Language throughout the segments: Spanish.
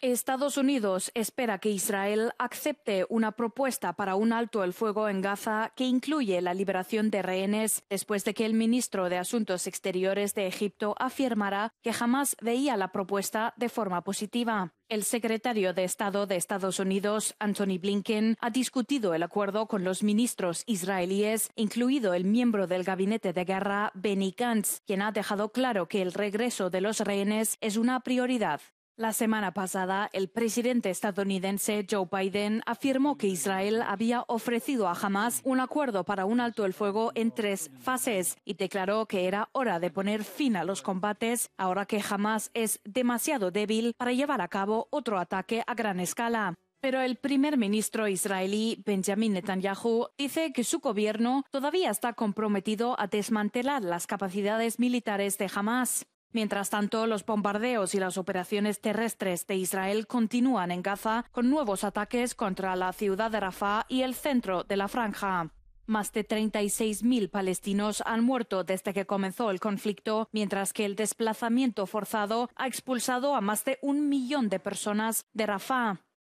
Estados Unidos espera que Israel acepte una propuesta para un alto el fuego en Gaza que incluye la liberación de rehenes después de que el ministro de Asuntos Exteriores de Egipto afirmara que jamás veía la propuesta de forma positiva. El secretario de Estado de Estados Unidos, Anthony Blinken, ha discutido el acuerdo con los ministros israelíes, incluido el miembro del gabinete de guerra, Benny Gantz, quien ha dejado claro que el regreso de los rehenes es una prioridad la semana pasada, el presidente estadounidense Joe Biden afirmó que Israel había ofrecido a Hamas un acuerdo para un alto el fuego en tres fases y declaró que era hora de poner fin a los combates ahora que Hamas es demasiado débil para llevar a cabo otro ataque a gran escala. Pero el primer ministro israelí Benjamin Netanyahu dice que su gobierno todavía está comprometido a desmantelar las capacidades militares de Hamas. Mientras tanto, los bombardeos y las operaciones terrestres de Israel continúan en Gaza con nuevos ataques contra la ciudad de Rafah y el centro de la franja. Más de 36.000 palestinos han muerto desde que comenzó el conflicto, mientras que el desplazamiento forzado ha expulsado a más de un millón de personas de Rafah.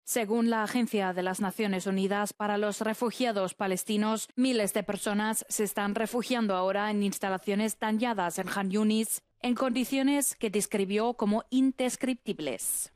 Según la Agencia de las Naciones Unidas para los Refugiados Palestinos, miles de personas se están refugiando ahora en instalaciones dañadas en Han Yunis en condiciones que describió como indescriptibles.